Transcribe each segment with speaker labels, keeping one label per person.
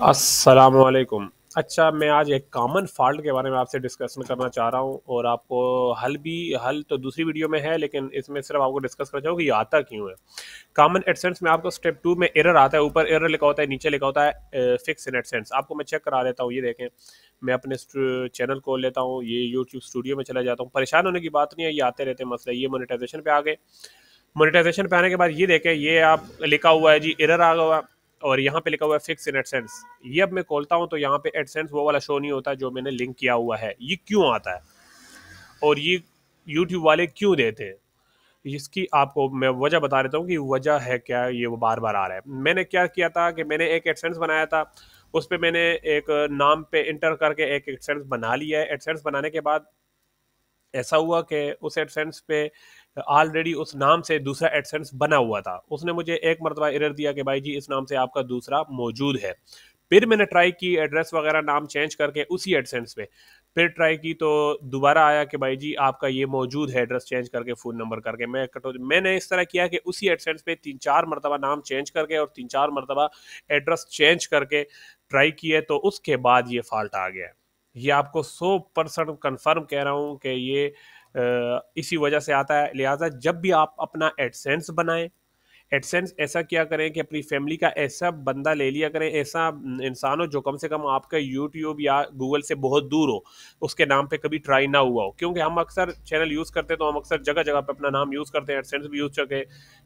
Speaker 1: वालेकुम अच्छा मैं आज एक कॉमन फॉल्ट के बारे में आपसे डिस्कशन करना चाह रहा हूँ और आपको हल भी हल तो दूसरी वीडियो में है लेकिन इसमें सिर्फ आपको डिस्कस करना चाहूँगा कि आता क्यों है कॉमन एडसेंस में आपको स्टेप टू में एरर आता है ऊपर एरर लिखा होता है नीचे लिखा होता है फिक्स इन एडसेंस आपको मैं चेक करा देता हूँ ये देखें मैं अपने चैनल खोल लेता हूँ ये यूट्यूब स्टूडियो में चला जाता हूँ परेशान होने की बात नहीं है ये आते रहते मसला ये मोनिटाइजेशन पर आ गए मोनिटाइजेशन पर आने के बाद ये देखें ये आप लिखा हुआ है जी एरर आ गया और यहाँ पे लिखा हुआ है फिक्स इन एडसेंस ये अब मैं खोलता हूँ तो यहाँ पे एडसेंस वो वाला शो नहीं होता जो मैंने लिंक किया हुआ है ये क्यों आता है और ये यूट्यूब वाले क्यों देते हैं इसकी आपको मैं वजह बता देता हूँ कि वजह है क्या ये वो बार बार आ रहा है मैंने क्या किया था कि मैंने एक एडसेंस बनाया था उस पर मैंने एक नाम पे इंटर करके एक एडसेंस बना लिया है एडसेंस बनाने के बाद ऐसा हुआ कि उस एडसेंस पे ऑलरेडी उस नाम से दूसरा एडसेंस बना हुआ था उसने मुझे एक मरतबा इरर दिया कि भाई जी इस नाम से आपका दूसरा मौजूद है फिर मैंने ट्राई की एड्रेस वगैरह नाम चेंज करके उसी एडसेंस पे फिर ट्राई की तो दोबारा आया कि भाई जी आपका ये मौजूद है एड्रेस चेंज करके फ़ोन नंबर करके मैं कटो मैंने इस तरह किया कि उसी एडसेंस पे तीन चार मरतबा नाम चेंज करके और तीन चार मरतबा एड्रेस चेंज करके ट्राई किए तो उसके बाद ये फॉल्ट आ गया ये आपको सौ परसेंट कन्फर्म कह रहा हूँ कि ये इसी वजह से आता है लिहाजा जब भी आप अपना एडसेंस बनाएं एडसेंस ऐसा क्या करें कि अपनी फैमिली का ऐसा बंदा ले लिया करें ऐसा इंसान हो जो कम से कम आपका यूट्यूब या गूगल से बहुत दूर हो उसके नाम पे कभी ट्राई ना हुआ हो क्योंकि हम अक्सर चैनल यूज़ करते हैं तो हम अक्सर जगह जगह पे अपना नाम यूज़ करते हैं एडसेंस भी यूज़ करके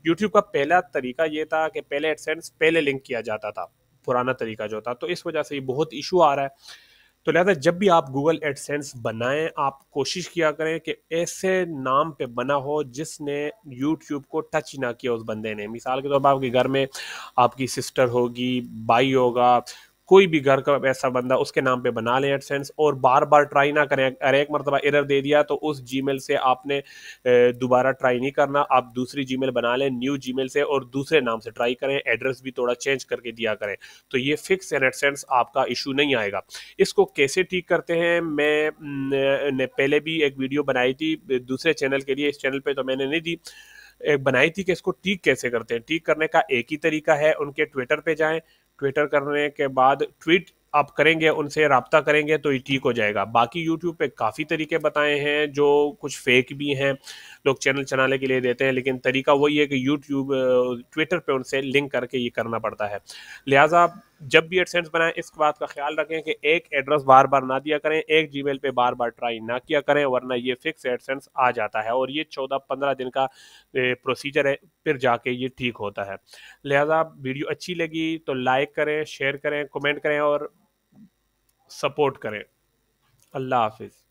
Speaker 1: यूट्यूब का पहला तरीका ये था कि पहले एडसेंस पहले लिंक किया जाता था पुराना तरीका जो था तो इस वजह से ये बहुत इशू आ रहा है तो लिहाजा जब भी आप गूगल एडसेंस बनाएं आप कोशिश किया करें कि ऐसे नाम पे बना हो जिसने यूट्यूब को टच ना किया उस बंदे ने मिसाल के तौर तो पर आपके घर में आपकी सिस्टर होगी भाई होगा कोई भी घर का ऐसा बंदा उसके नाम पे बना लें एडसेंस और बार बार ट्राई ना करें अरे एक मरतबा एरर दे दिया तो उस जी से आपने दोबारा ट्राई नहीं करना आप दूसरी जी बना लें न्यू जी से और दूसरे नाम से ट्राई करें एड्रेस भी थोड़ा चेंज करके दिया करें तो ये फिक्स एन एडसेंस आपका इशू नहीं आएगा इसको कैसे ठीक करते हैं मैं ने पहले भी एक वीडियो बनाई थी दूसरे चैनल के लिए इस चैनल पर तो मैंने नहीं दी एक बनाई थी कि इसको ठीक कैसे करते हैं ठीक करने का एक ही तरीका है उनके ट्विटर पे जाएं ट्विटर करने के बाद ट्वीट आप करेंगे उनसे रबता करेंगे तो ये ठीक हो जाएगा बाकी यूट्यूब पे काफ़ी तरीके बताए हैं जो कुछ फेक भी हैं लोग चैनल चलाने के लिए देते हैं लेकिन तरीका वही है कि यूट्यूब ट्विटर पे उनसे लिंक करके ये करना पड़ता है लिहाजा जब भी एडसेंस बनाएं इस बात का ख्याल रखें कि एक एड्रेस बार बार ना दिया करें एक मेल पे बार बार ट्राई ना किया करें वरना ये फिक्स एडसेंस आ जाता है और ये चौदह पंद्रह दिन का प्रोसीजर है फिर जाके ये ठीक होता है लिहाजा वीडियो अच्छी लगी तो लाइक करें शेयर करें कमेंट करें और सपोर्ट करें अल्लाह हाफिज़